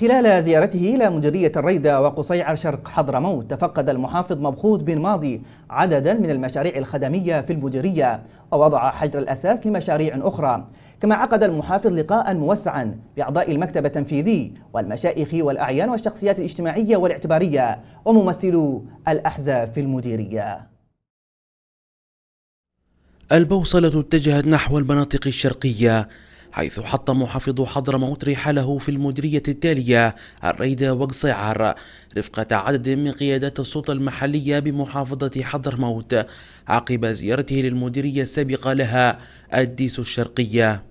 خلال زيارته إلى مديرية الريدة وقصيع شرق حضرموت تفقد المحافظ مبخوت بن ماضي عددا من المشاريع الخدمية في المديرية ووضع حجر الأساس لمشاريع أخرى كما عقد المحافظ لقاء موسعا بأعضاء المكتب التنفيذي والمشائخ والأعيان والشخصيات الاجتماعية والاعتبارية وممثلو الأحزاب في المديرية البوصلة اتجهت نحو المناطق الشرقية حيث حط محافظ حضرموت رحاله في المديرية التالية الريدة وقصيعر رفقة عدد من قيادات السلطة المحلية بمحافظة حضرموت عقب زيارته للمديرية السابقة لها الديس الشرقية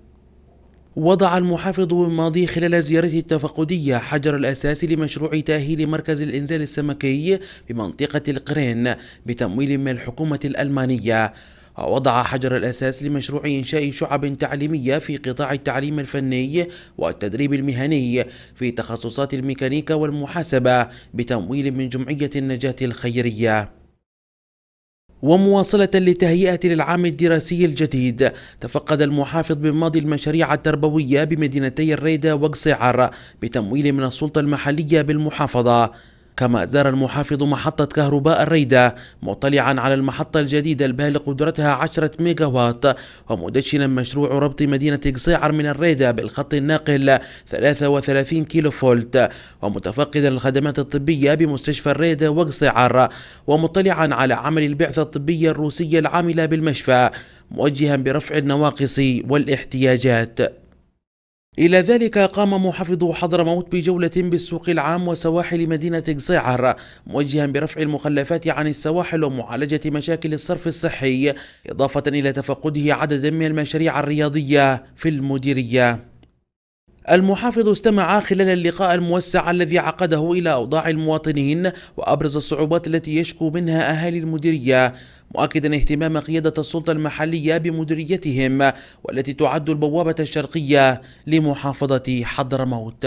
وضع المحافظ الماضي خلال زيارته التفقدية حجر الأساس لمشروع تأهيل مركز الإنزال السمكي بمنطقة القرين بتمويل من الحكومة الألمانية ووضع حجر الأساس لمشروع إنشاء شعب تعليمية في قطاع التعليم الفني والتدريب المهني في تخصصات الميكانيكا والمحاسبة بتمويل من جمعية النجاة الخيرية ومواصلة لتهيئة للعام الدراسي الجديد تفقد المحافظ بماضي ماضي المشاريع التربوية بمدينتي الريدة وقصعر بتمويل من السلطة المحلية بالمحافظة كما زار المحافظ محطة كهرباء الريدة مطلعا على المحطة الجديدة البالغ قدرتها 10 ميجا واط ومدشنا مشروع ربط مدينة قصيعر من الريدة بالخط الناقل 33 كيلو فولت ومتفقدا الخدمات الطبية بمستشفى الريدة وقصيعر ومطلعا على عمل البعثة الطبية الروسية العاملة بالمشفى موجها برفع النواقص والاحتياجات إلى ذلك قام محافظ حضرموت بجولة بالسوق العام وسواحل مدينة قصيعر موجها برفع المخلفات عن السواحل ومعالجة مشاكل الصرف الصحي إضافة إلى تفقده عددا من المشاريع الرياضية في المديرية المحافظ استمع خلال اللقاء الموسع الذي عقده إلى أوضاع المواطنين وأبرز الصعوبات التي يشكو منها أهالي المديرية مؤكدا اهتمام قيادة السلطة المحلية بمديريتهم والتي تعد البوابة الشرقية لمحافظة حضرموت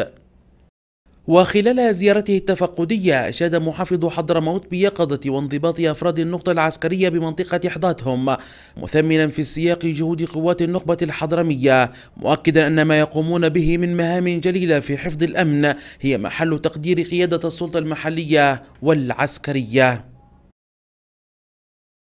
وخلال زيارته التفقدية أشاد محافظ حضرموت بيقظة وانضباط أفراد النقطة العسكرية بمنطقة إحداثهم مثمنا في السياق جهود قوات النخبة الحضرمية مؤكدا أن ما يقومون به من مهام جليلة في حفظ الأمن هي محل تقدير قيادة السلطة المحلية والعسكرية